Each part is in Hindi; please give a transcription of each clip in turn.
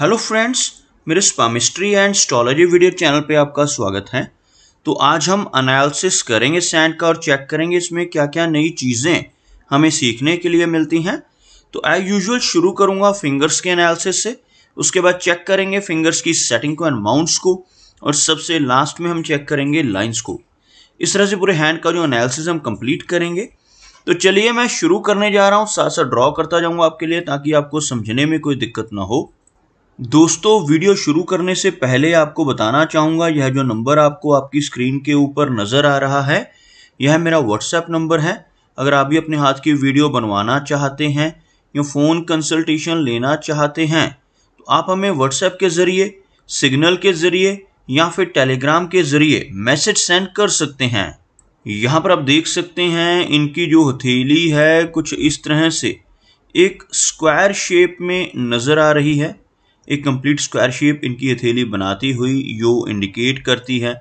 हेलो फ्रेंड्स मेरे palmistry and astrology video channel पे आपका स्वागत है तो आज हम अनालिसिस करेंगे सैंड का और चेक करेंगे इसमें क्या क्या नई चीज़ें हमें सीखने के लिए मिलती हैं तो आई यूजुअल शुरू करूँगा फिंगर्स के एनालिसिस से उसके बाद चेक करेंगे फिंगर्स की सेटिंग को एंड माउंट्स को और सबसे लास्ट में हम चेक करेंगे लाइन्स को इस तरह से पूरे हैंड का जो अनालिसिस हम कम्प्लीट करेंगे तो चलिए मैं शुरू करने जा रहा हूँ साथ साथ ड्रॉ करता जाऊँगा आपके लिए ताकि आपको समझने में कोई दिक्कत ना हो दोस्तों वीडियो शुरू करने से पहले आपको बताना चाहूँगा यह जो नंबर आपको आपकी स्क्रीन के ऊपर नज़र आ रहा है यह मेरा व्हाट्सएप नंबर है अगर आप भी अपने हाथ की वीडियो बनवाना चाहते हैं या फ़ोन कंसल्टेशन लेना चाहते हैं तो आप हमें व्हाट्सएप के ज़रिए सिग्नल के ज़रिए या फिर टेलीग्राम के ज़रिए मैसेज सेंड कर सकते हैं यहाँ पर आप देख सकते हैं इनकी जो हथेली है कुछ इस तरह से एक स्क्वायर शेप में नज़र आ रही है एक कंप्लीट स्क्वायर शेप इनकी हथेली बनाती हुई यो इंडिकेट करती है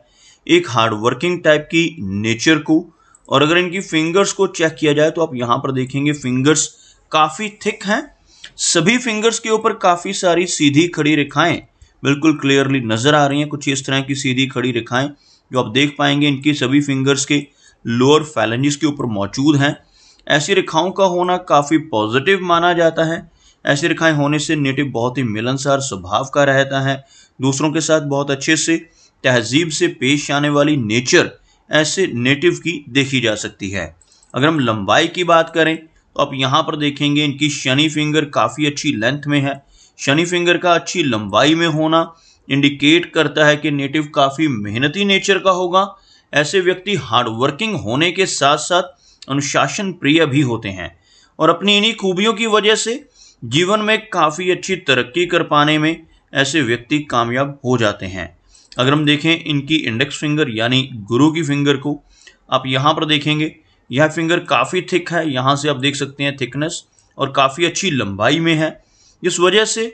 एक हार्ड वर्किंग टाइप की नेचर को और अगर इनकी फिंगर्स को चेक किया जाए तो आप यहाँ पर देखेंगे फिंगर्स काफ़ी थिक हैं सभी फिंगर्स के ऊपर काफ़ी सारी सीधी खड़ी रेखाएं बिल्कुल क्लियरली नज़र आ रही हैं कुछ इस तरह की सीधी खड़ी रेखाएं जो आप देख पाएंगे इनकी सभी फिंगर्स के लोअर फैलेंजिस के ऊपर मौजूद हैं ऐसी रेखाओं का होना काफ़ी पॉजिटिव माना जाता है ऐसी रेखाएं होने से नेटिव बहुत ही मिलनसार स्वभाव का रहता है दूसरों के साथ बहुत अच्छे से तहजीब से पेश आने वाली नेचर ऐसे नेटिव की देखी जा सकती है अगर हम लंबाई की बात करें तो आप यहाँ पर देखेंगे इनकी शनि फिंगर काफ़ी अच्छी लेंथ में है शनि फिंगर का अच्छी लंबाई में होना इंडिकेट करता है कि नेटिव काफ़ी मेहनती नेचर का होगा ऐसे व्यक्ति हार्डवर्किंग होने के साथ साथ अनुशासन प्रिय भी होते हैं और अपनी इन्हीं खूबियों की वजह से जीवन में काफ़ी अच्छी तरक्की कर पाने में ऐसे व्यक्ति कामयाब हो जाते हैं अगर हम देखें इनकी इंडेक्स फिंगर यानी गुरु की फिंगर को आप यहाँ पर देखेंगे यह फिंगर काफ़ी थिक है यहाँ से आप देख सकते हैं थिकनेस और काफ़ी अच्छी लंबाई में है इस वजह से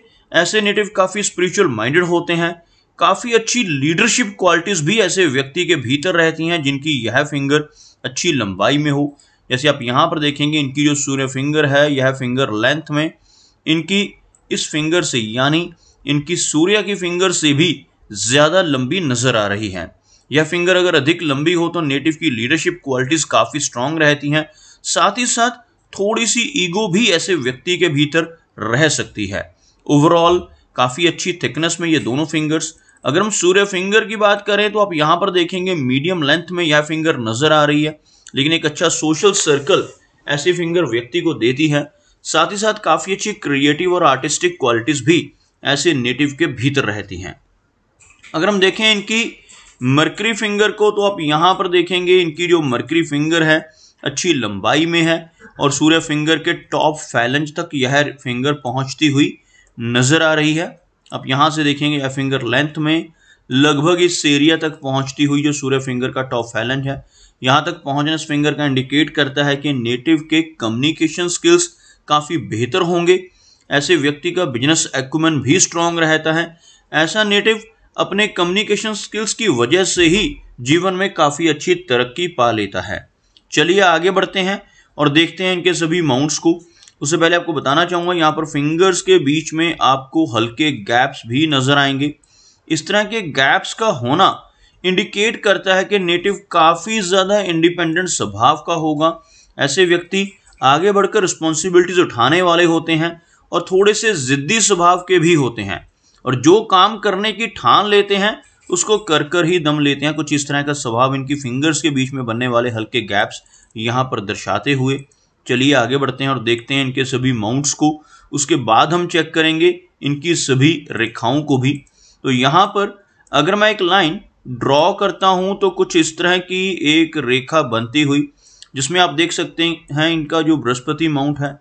ऐसे नेटिव काफ़ी स्पिरिचुअल माइंडेड होते हैं काफ़ी अच्छी लीडरशिप क्वालिटीज़ भी ऐसे व्यक्ति के भीतर रहती हैं जिनकी यह फिंगर अच्छी लंबाई में हो जैसे आप यहाँ पर देखेंगे इनकी जो सूर्य फिंगर है यह फिंगर लेंथ में इनकी इस फिंगर से यानी इनकी सूर्य की फिंगर से भी ज़्यादा लंबी नज़र आ रही है यह फिंगर अगर अधिक लंबी हो तो नेटिव की लीडरशिप क्वालिटीज़ काफ़ी स्ट्रांग रहती हैं साथ ही साथ थोड़ी सी ईगो भी ऐसे व्यक्ति के भीतर रह सकती है ओवरऑल काफ़ी अच्छी थिकनेस में ये दोनों फिंगर्स अगर हम सूर्य फिंगर की बात करें तो आप यहाँ पर देखेंगे मीडियम लेंथ में यह फिंगर नज़र आ रही है लेकिन एक अच्छा सोशल सर्कल ऐसी फिंगर व्यक्ति को देती है साथ ही साथ काफ़ी अच्छी क्रिएटिव और आर्टिस्टिक क्वालिटीज़ भी ऐसे नेटिव के भीतर रहती हैं अगर हम देखें इनकी मर्करी फिंगर को तो आप यहाँ पर देखेंगे इनकी जो मर्करी फिंगर है अच्छी लंबाई में है और सूर्य फिंगर के टॉप फैलेंज तक यह फिंगर पहुंचती हुई नज़र आ रही है आप यहाँ से देखेंगे यह फिंगर लेंथ में लगभग इस एरिया तक पहुंचती हुई जो सूर्य फिंगर का टॉप फैलेंज है यहाँ तक पहुंचना इस फिंगर का इंडिकेट करता है कि नेटिव के कम्युनिकेशन स्किल्स काफ़ी बेहतर होंगे ऐसे व्यक्ति का बिजनेस एक्यूमेन भी स्ट्रांग रहता है ऐसा नेटिव अपने कम्युनिकेशन स्किल्स की वजह से ही जीवन में काफ़ी अच्छी तरक्की पा लेता है चलिए आगे बढ़ते हैं और देखते हैं इनके सभी माउंट्स को उससे पहले आपको बताना चाहूँगा यहाँ पर फिंगर्स के बीच में आपको हल्के गैप्स भी नज़र आएंगे इस तरह के गैप्स का होना इंडिकेट करता है कि नेटिव काफ़ी ज़्यादा इंडिपेंडेंट स्वभाव का होगा ऐसे व्यक्ति आगे बढ़कर रिस्पॉन्सिबिलिटीज़ उठाने वाले होते हैं और थोड़े से ज़िद्दी स्वभाव के भी होते हैं और जो काम करने की ठान लेते हैं उसको कर कर ही दम लेते हैं कुछ इस तरह का स्वभाव इनकी फिंगर्स के बीच में बनने वाले हल्के गैप्स यहाँ पर दर्शाते हुए चलिए आगे बढ़ते हैं और देखते हैं इनके सभी माउंट्स को उसके बाद हम चेक करेंगे इनकी सभी रेखाओं को भी तो यहाँ पर अगर मैं एक लाइन ड्रॉ करता हूँ तो कुछ इस तरह की एक रेखा बनती हुई जिसमें आप देख सकते हैं इनका जो बृहस्पति माउंट है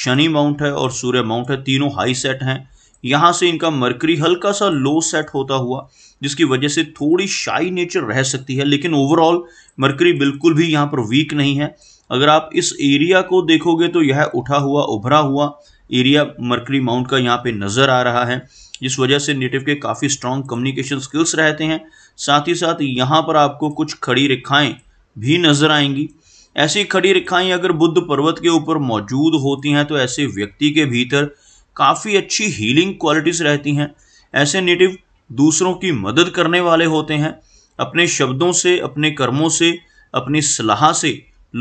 शनि माउंट है और सूर्य माउंट है तीनों हाई सेट हैं यहाँ से इनका मरकरी हल्का सा लो सेट होता हुआ जिसकी वजह से थोड़ी शाई नेचर रह सकती है लेकिन ओवरऑल मरकरी बिल्कुल भी यहाँ पर वीक नहीं है अगर आप इस एरिया को देखोगे तो यह उठा हुआ उभरा हुआ एरिया मरकरी माउंट का यहाँ पे नज़र आ रहा है जिस वजह से नेटिव के काफ़ी स्ट्रांग कम्युनिकेशन स्किल्स रहते हैं साथ ही साथ यहाँ पर आपको कुछ खड़ी रेखाएँ भी नज़र आएंगी ऐसी खड़ी रेखाएं अगर बुद्ध पर्वत के ऊपर मौजूद होती हैं तो ऐसे व्यक्ति के भीतर काफ़ी अच्छी हीलिंग क्वालिटीज़ रहती हैं ऐसे नेटिव दूसरों की मदद करने वाले होते हैं अपने शब्दों से अपने कर्मों से अपनी सलाह से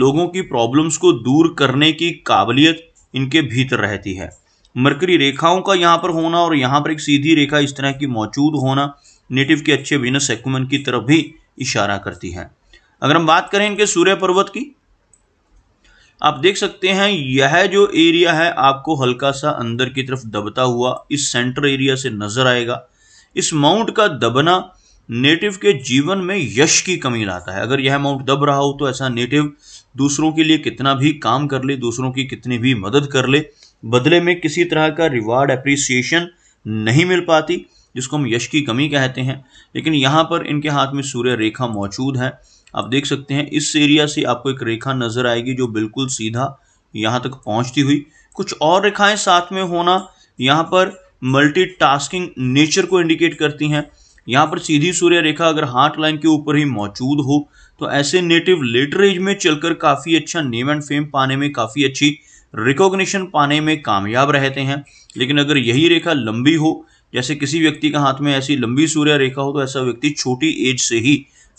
लोगों की प्रॉब्लम्स को दूर करने की काबिलियत इनके भीतर रहती है मरकरी रेखाओं का यहाँ पर होना और यहाँ पर एक सीधी रेखा इस तरह की मौजूद होना नेटिव के अच्छे बिजनेस एक्मेंट की तरफ भी इशारा करती है अगर हम बात करें इनके सूर्य पर्वत की आप देख सकते हैं यह जो एरिया है आपको हल्का सा अंदर की तरफ दबता हुआ इस सेंटर एरिया से नजर आएगा इस माउंट का दबना नेटिव के जीवन में यश की कमी लाता है अगर यह माउंट दब रहा हो तो ऐसा नेटिव दूसरों के लिए कितना भी काम कर ले दूसरों की कितनी भी मदद कर ले बदले में किसी तरह का रिवार्ड अप्रिसिएशन नहीं मिल पाती जिसको हम यश की कमी कहते हैं लेकिन यहाँ पर इनके हाथ में सूर्य रेखा मौजूद है आप देख सकते हैं इस एरिया से आपको एक रेखा नजर आएगी जो बिल्कुल सीधा यहाँ तक पहुँचती हुई कुछ और रेखाएं साथ में होना यहाँ पर मल्टीटास्किंग नेचर को इंडिकेट करती हैं यहाँ पर सीधी सूर्य रेखा अगर हार्ट लाइन के ऊपर ही मौजूद हो तो ऐसे नेटिव लेटर एज में चलकर काफ़ी अच्छा नेम एंड फेम पाने में काफ़ी अच्छी रिकॉग्निशन पाने में कामयाब रहते हैं लेकिन अगर यही रेखा लंबी हो जैसे किसी व्यक्ति का हाथ में ऐसी लंबी सूर्य रेखा हो तो ऐसा व्यक्ति छोटी एज से ही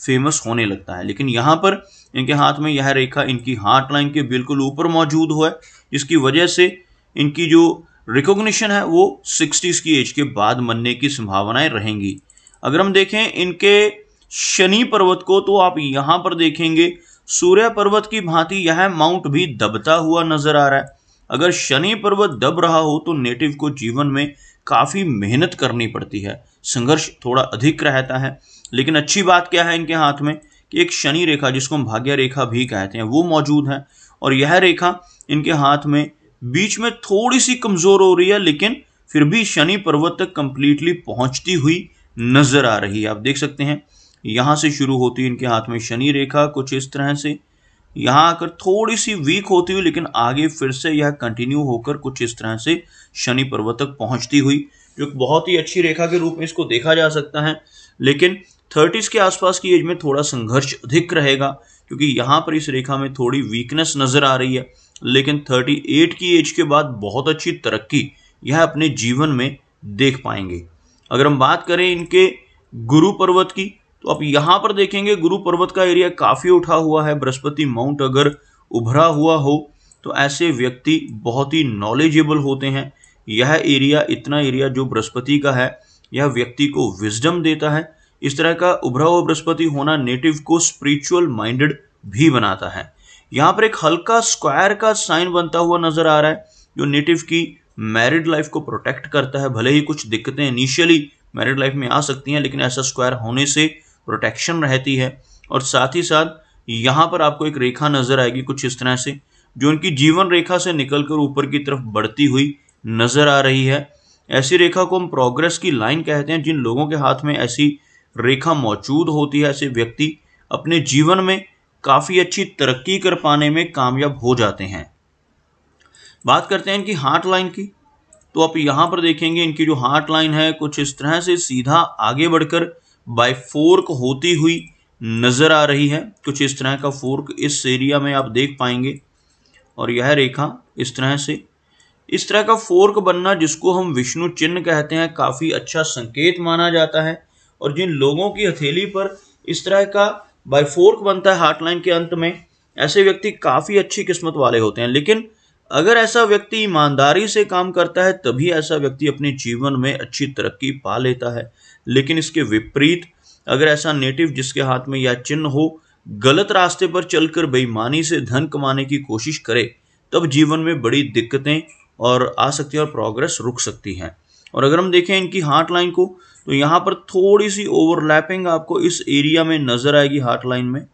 फेमस होने लगता है लेकिन यहाँ पर इनके हाथ में यह रेखा इनकी हार्ट लाइन के बिल्कुल ऊपर मौजूद हुआ है जिसकी वजह से इनकी जो रिकोगशन है वो सिक्सटीज़ की एज के बाद मनने की संभावनाएं रहेंगी अगर हम देखें इनके शनि पर्वत को तो आप यहाँ पर देखेंगे सूर्य पर्वत की भांति यह माउंट भी दबता हुआ नजर आ रहा है अगर शनि पर्वत दब रहा हो तो नेटिव को जीवन में काफ़ी मेहनत करनी पड़ती है संघर्ष थोड़ा अधिक रहता है लेकिन अच्छी बात क्या है इनके हाथ में कि एक शनि रेखा जिसको हम भाग्य रेखा भी कहते हैं वो मौजूद है और यह रेखा इनके हाथ में बीच में थोड़ी सी कमज़ोर हो रही है लेकिन फिर भी शनि पर्वत तक कंप्लीटली पहुंचती हुई नज़र आ रही है आप देख सकते हैं यहाँ से शुरू होती है इनके हाथ में शनि रेखा कुछ इस तरह से यहाँ आकर थोड़ी सी वीक होती हुई लेकिन आगे फिर से यह कंटिन्यू होकर कुछ इस तरह से शनि पर्वत तक पहुंचती हुई जो बहुत ही अच्छी रेखा के रूप में इसको देखा जा सकता है लेकिन थर्टीज़ के आसपास की एज में थोड़ा संघर्ष अधिक रहेगा क्योंकि यहाँ पर इस रेखा में थोड़ी वीकनेस नज़र आ रही है लेकिन थर्टी एट की एज के बाद बहुत अच्छी तरक्की यह अपने जीवन में देख पाएंगे अगर हम बात करें इनके गुरु पर्वत की तो आप यहाँ पर देखेंगे गुरु पर्वत का एरिया काफ़ी उठा हुआ है बृहस्पति माउंट अगर उभरा हुआ हो तो ऐसे व्यक्ति बहुत ही नॉलेजेबल होते हैं यह एरिया इतना एरिया जो बृहस्पति का है यह व्यक्ति को विजडम देता है इस तरह का उभरा हुआ बृहस्पति होना नेटिव को स्पिरिचुअल माइंडेड भी बनाता है यहाँ पर एक हल्का स्क्वायर का साइन बनता हुआ नजर आ रहा है जो नेटिव की मैरिड लाइफ को प्रोटेक्ट करता है भले ही कुछ दिक्कतें इनिशियली मैरिड लाइफ में आ सकती हैं लेकिन ऐसा स्क्वायर होने से प्रोटेक्शन रहती है और साथ ही साथ यहाँ पर आपको एक रेखा नजर आएगी कुछ इस तरह से जो उनकी जीवन रेखा से निकलकर ऊपर की तरफ बढ़ती हुई नजर आ रही है ऐसी रेखा को हम प्रोग्रेस की लाइन कहते हैं जिन लोगों के हाथ में ऐसी रेखा मौजूद होती है ऐसे व्यक्ति अपने जीवन में काफ़ी अच्छी तरक्की कर पाने में कामयाब हो जाते हैं बात करते हैं इनकी हार्ट लाइन की तो आप यहां पर देखेंगे इनकी जो हार्ट लाइन है कुछ इस तरह से सीधा आगे बढ़कर बाय फोर्क होती हुई नज़र आ रही है कुछ इस तरह का फोर्क इस एरिया में आप देख पाएंगे और यह रेखा इस तरह से इस तरह का फोर्क बनना जिसको हम विष्णु चिन्ह कहते हैं काफ़ी अच्छा संकेत माना जाता है और जिन लोगों की हथेली पर इस तरह का बाई फोर्क बनता है हार्ट लाइन के अंत में ऐसे व्यक्ति काफ़ी अच्छी किस्मत वाले होते हैं लेकिन अगर ऐसा व्यक्ति ईमानदारी से काम करता है तभी ऐसा व्यक्ति अपने जीवन में अच्छी तरक्की पा लेता है लेकिन इसके विपरीत अगर ऐसा नेटिव जिसके हाथ में यह चिन्ह हो गलत रास्ते पर चलकर बेईमानी से धन कमाने की कोशिश करे तब जीवन में बड़ी दिक्कतें और आ सकती है और प्रोग्रेस रुक सकती है और अगर हम देखें इनकी हार्ट लाइन को तो यहाँ पर थोड़ी सी ओवरलैपिंग आपको इस एरिया में नज़र आएगी हार्ट लाइन में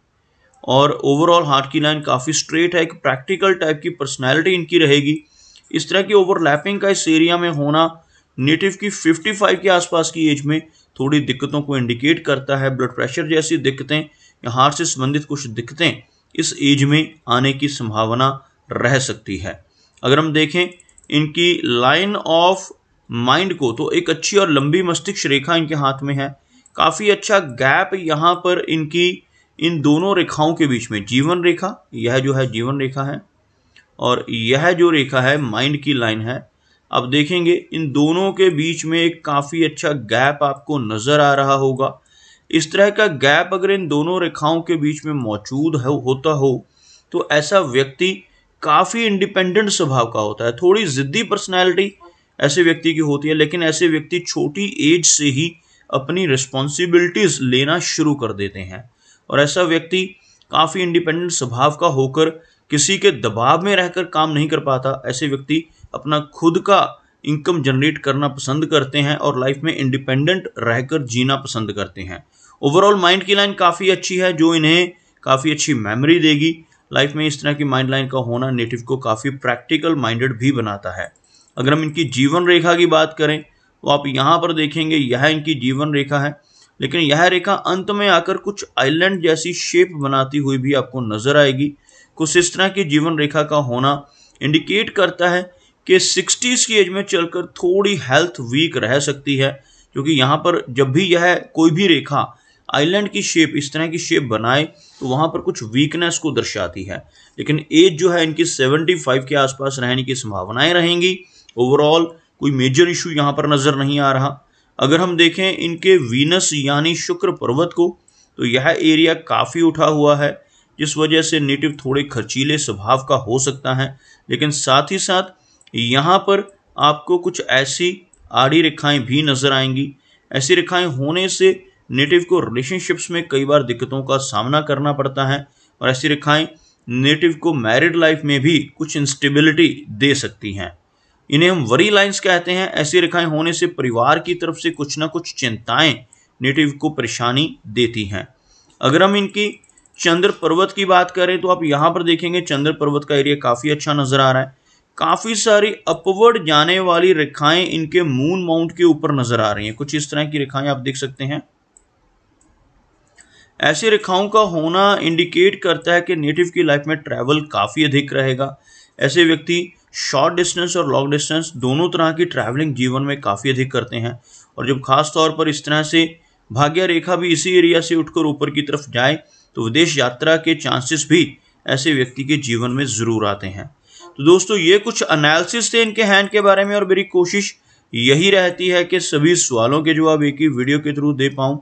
और ओवरऑल हार्ट की लाइन काफ़ी स्ट्रेट है एक प्रैक्टिकल टाइप की पर्सनैलिटी इनकी रहेगी इस तरह की ओवरलैपिंग का इस एरिया में होना नेटिव की 55 के आसपास की एज में थोड़ी दिक्कतों को इंडिकेट करता है ब्लड प्रेशर जैसी दिक्कतें या हार्ट से संबंधित कुछ दिक्कतें इस एज में आने की संभावना रह सकती है अगर हम देखें इनकी लाइन ऑफ माइंड को तो एक अच्छी और लंबी मस्तिष्क रेखा इनके हाथ में है काफ़ी अच्छा गैप यहाँ पर इनकी इन दोनों रेखाओं के बीच में जीवन रेखा यह जो है जीवन रेखा है और यह जो रेखा है माइंड की लाइन है अब देखेंगे इन दोनों के बीच में एक काफ़ी अच्छा गैप आपको नज़र आ रहा होगा इस तरह का गैप अगर इन दोनों रेखाओं के बीच में मौजूद है होता हो तो ऐसा व्यक्ति काफ़ी इंडिपेंडेंट स्वभाव का होता है थोड़ी ज़िद्दी पर्सनैलिटी ऐसे व्यक्ति की होती है लेकिन ऐसे व्यक्ति छोटी एज से ही अपनी रिस्पॉन्सिबिलिटीज़ लेना शुरू कर देते हैं और ऐसा व्यक्ति काफ़ी इंडिपेंडेंट स्वभाव का होकर किसी के दबाव में रहकर काम नहीं कर पाता ऐसे व्यक्ति अपना खुद का इनकम जनरेट करना पसंद करते हैं और लाइफ में इंडिपेंडेंट रहकर जीना पसंद करते हैं ओवरऑल माइंड की लाइन काफ़ी अच्छी है जो इन्हें काफ़ी अच्छी मेमोरी देगी लाइफ में इस तरह की माइंड लाइन का होना नेटिव को काफ़ी प्रैक्टिकल माइंडेड भी बनाता है अगर हम इनकी जीवन रेखा की बात करें तो आप यहाँ पर देखेंगे यह इनकी जीवन रेखा है लेकिन यह रेखा अंत में आकर कुछ आइलैंड जैसी शेप बनाती हुई भी आपको नजर आएगी कुछ इस तरह की जीवन रेखा का होना इंडिकेट करता है कि सिक्सटीज़ की एज में चलकर थोड़ी हेल्थ वीक रह सकती है क्योंकि यहाँ पर जब भी यह कोई भी रेखा आइलैंड की शेप इस तरह की शेप बनाए तो वहाँ पर कुछ वीकनेस को दर्शाती है लेकिन एज जो है इनकी 75 के आसपास रहने की संभावनाएं रहेंगी ओवरऑल कोई मेजर इशू यहाँ पर नज़र नहीं आ रहा अगर हम देखें इनके वीनस यानी शुक्र पर्वत को तो यह एरिया काफ़ी उठा हुआ है जिस वजह से नेटिव थोड़े खर्चीले स्वभाव का हो सकता है लेकिन साथ ही साथ यहाँ पर आपको कुछ ऐसी आड़ी रेखाएं भी नज़र आएंगी ऐसी रेखाएं होने से नेटिव को रिलेशनशिप्स में कई बार दिक्कतों का सामना करना पड़ता है और ऐसी रेखाएं नेटिव को मैरिड लाइफ में भी कुछ इंस्टेबिलिटी दे सकती हैं इन्हें हम वरी लाइंस कहते हैं ऐसी रेखाएं होने से परिवार की तरफ से कुछ ना कुछ चिंताएं नेटिव को परेशानी देती हैं अगर हम इनकी चंद्र पर्वत की बात करें तो आप यहाँ पर देखेंगे चंद्र पर्वत का एरिया काफ़ी अच्छा नज़र आ रहा है काफ़ी सारी अपवर्ड जाने वाली रेखाएं इनके मून माउंट के ऊपर नज़र आ रही हैं कुछ इस तरह की रेखाएं आप देख सकते हैं ऐसी रेखाओं का होना इंडिकेट करता है कि नेटिव की लाइफ में ट्रैवल काफ़ी अधिक रहेगा ऐसे व्यक्ति शॉर्ट डिस्टेंस और लॉन्ग डिस्टेंस दोनों तरह की ट्रैवलिंग जीवन में काफ़ी अधिक करते हैं और जब खास तौर पर इस तरह से भाग्य रेखा भी इसी एरिया से उठकर ऊपर की तरफ जाए तो विदेश यात्रा के चांसेस भी ऐसे व्यक्ति के जीवन में ज़रूर आते हैं तो दोस्तों ये कुछ अनालिसिस थे इनके हैंड के बारे में और मेरी कोशिश यही रहती है कि सभी सवालों के जवाब एक ही वीडियो के थ्रू दे पाऊँ